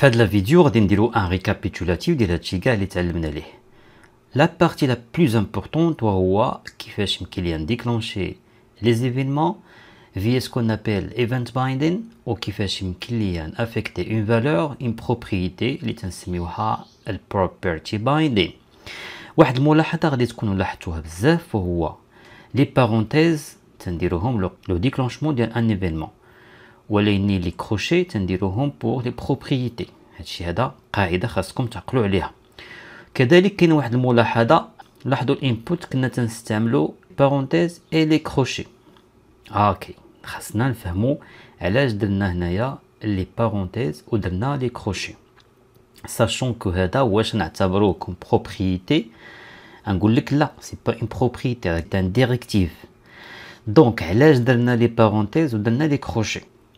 The de la vidéo, un récapitulatif de la La partie la plus importante, est qui fait les événements via ce qu'on appelle event binding ou qui fait affecter affecté une valeur, une propriété, l'étincelle de le property binding. واحد الملاحظه nous événement. وليني لي كروشي تنديروهم بور لي بروبريتي هادشي هذا قاعده خاصكم تعقلوا عليها كذلك كاين واحد الملاحظه لاحظوا الانبوت كنا تنستعملو بارونتيز اي لي كروشي اوكي خاصنا نفهمو علاش درنا هنايا لي بارونتيز ودرنا لي كروشي ساشون كو هذا واش نعتبروه كوم بروبريتي نقول لك لا سي با اون بروبريتي راك دان ديريكتيف دونك علاش درنا لي بارونتيز ودرنا لي كروشي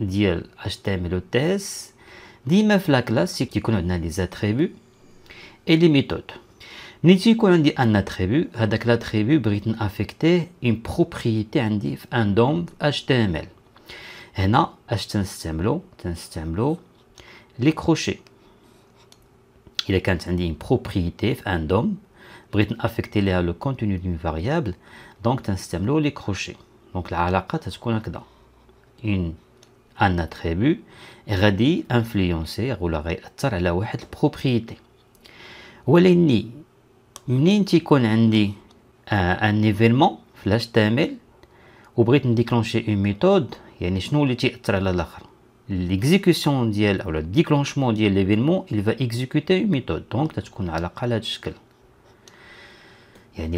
dit l'HTMLOTESS dit même la classe qui connaît les attributs et les méthodes dit qu'on a dit un attribut avec l'attribut britannique affecté une propriété indiquée un dome HTML et un HTMLO les crochets il est quand on dit une propriété fait un dome britannique affecte le contenu d'une variable donc un HTMLO les crochets donc là à la carte est ce qu'on a qu'un un attribut غادي انفلونسي ولا influencer على واحد البروبريتي ولاني منين تيكون عندي ان ايفينمون في الاش تامل وبغيت نديكلونشي اون ميثود يعني شنو اللي على الاخر ديال il va exécuter une méthode donc تتكون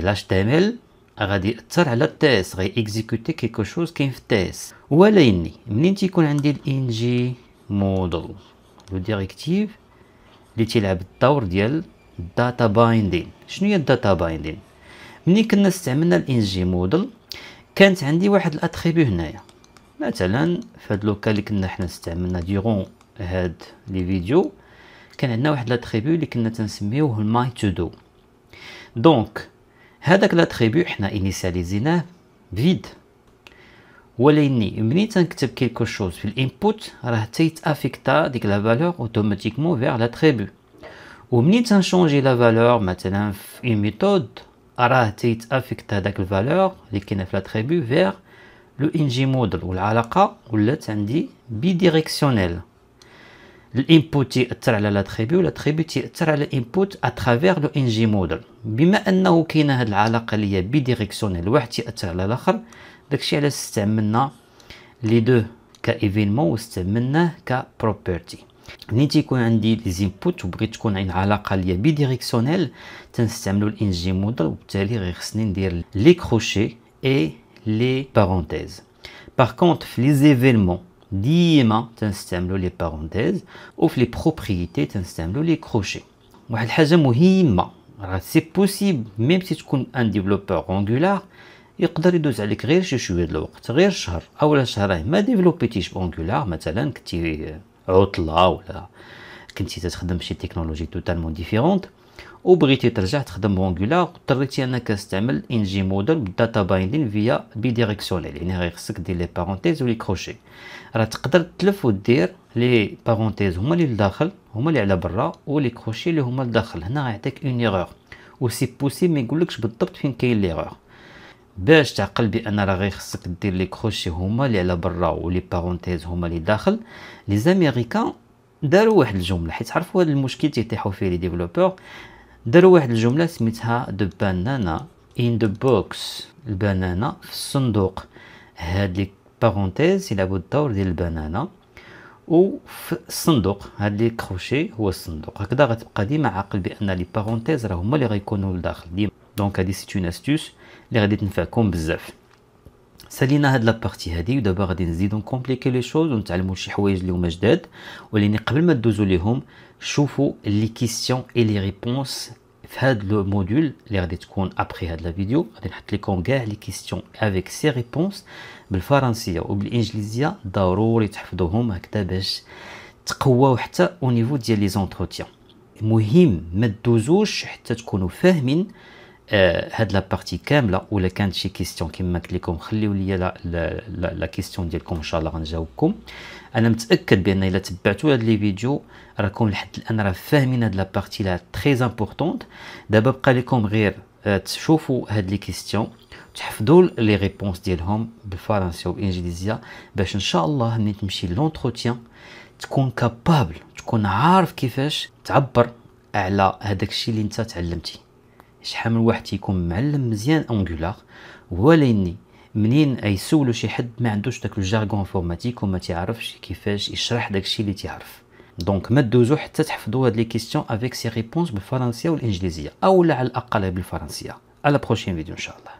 avons غادي ياثر على غي غيكزيكوتي كيكو شوز كاين في التيست ولكن منين تيكون عندي الان جي مودل لو ديريكتيف اللي تيلعب الدور ديال الداتا بايندين شنو هي الداتا بايندين ملي كنا استعملنا الان جي مودل كانت عندي واحد الاتريبي هنايا مثلا في هاد لوكا اللي كنا حنا استعملنا ديغون هاد لي فيديو كان عندنا واحد لاتريبي اللي كنا تنسميوه الماي تو دو دونك هذاك لا حنا انيسياليزيناه بفيد ولكني ملي تنكتب كيلكو شوز في الانبوت راه تيتافيكتا ديك لا فالور اوتوماتيكمون فيغ لا تريبو ومني تنشونجي لا فالور مثلا في اون ميثود راه تيتافيكتا داك الفالور اللي كاينه في لا فيغ لو انجي مودل والعلاقه ولات عندي بيديريكسيونيل الانبوت تاثر على لا تريبي ولا تريبي تاثر على الانبوت اترافير لو ان جي مودل بما انه كاينه هاد العلاقه اللي هي بي ديريكسيونيل واحد تاثر على الاخر داكشي علاش استعملنا لي دو كايفينمون واستعملناه كبروبرتي ملي تيكون عندي لي زينبوت وبغيت تكون عين علاقه ليا بي ديريكسيونيل تنستعملو الان جي مودل وبالتالي غير خصني ندير لي كروشي اي لي بارونتيز باغ كونط في لي زيفينمون dites les parenthèses ou les propriétés, t'installes les crochets. c'est possible même si tu es un développeur Angular, il peut de faire des choses développer pas Angular, par exemple, tu as une totalement différente. وبغيتي ترجع تخدم بانجولار اضطريتي انك تستعمل انجي موديل بالداتا بايندين فيا بي ديريكسيونيل يعني غير خصك دير لي بارونتيز ولي كروشي راه تقدر تلف ودير لي بارونتيز هما اللي لداخل هما اللي على برا ولي كروشي اللي هما لداخل هنا غيعطيك اون ايغور سي بوسيبل ما يقولكش بالضبط فين كاين ليغور باش تعقل بان راه غير خصك دير لي كروشي هما اللي على برا ولي بارونتيز هما اللي داخل لي زاميريكان داروا واحد الجمله حيت عرفوا هذا المشكل تيطيحوا فيه لي ديفلوبور دار واحد الجمله سميتها دو بانانا ان ذا بوكس البنانه في الصندوق هاد لي بارونتيز يلعبو الدور ديال البنانه في الصندوق هاد لي كروشي هو الصندوق هكدا غتبقى ديما عاقل بان لي بارونتيز راه هما لي غيكونو لداخل ديما دونك هادي سيت اون استوس لي غادي تنفعكم بزاف سالينا هاد لابارتي هادي ودابا غادي نزيدو نكومبليكي لي شوز ونتعلمو شي حوايج اللي هما جداد ولكن قبل ما ندوزو ليهم شوفوا لي كيسيون اي لي ريبونس في هاد لو موديول اللي غادي تكون ابخي هاد لا فيديو غادي نحط لكم كاع لي كيسيون افيك سي ريبونس بالفرنسيه وبالانجليزيه ضروري تحفظوهم هكذا باش تقواو حتى او نيفو ديال لي زونتروتيان مهم ما تدوزوش حتى تكونوا فاهمين آه، هاد لا بارتي كامله ولا كانت شي كيستيون كما قلت لكم خليو لي لا لا لا كيستيون ديالكم ان شاء الله غنجاوبكم انا متاكد بان الا تبعتوا هاد لي فيديو راكم لحد الان راه فاهمين هاد لا بارتي لا تري امبورطونت دابا بقى لكم غير آه، تشوفوا هاد لي كيستيون تحفظوا لي ريبونس ديالهم بالفرنسيه والانجليزيه باش ان شاء الله ملي تمشي لونتروتيان تكون كابابل تكون عارف كيفاش تعبر على هذاك الشيء اللي انت تعلمتي شحال من واحد تيكون معلم مزيان انغولار ولكن منين يسولو شي حد ما عندوش داك الجارغون انفورماتيك وما تيعرفش كيفاش يشرح داكشي اللي تيعرف دونك ما دوزو حتى تحفظوا هاد لي كيسيون افيك سي ريبونس بالفرنسيه والانجليزيه او على الاقل بالفرنسيه على بروشين فيديو ان شاء الله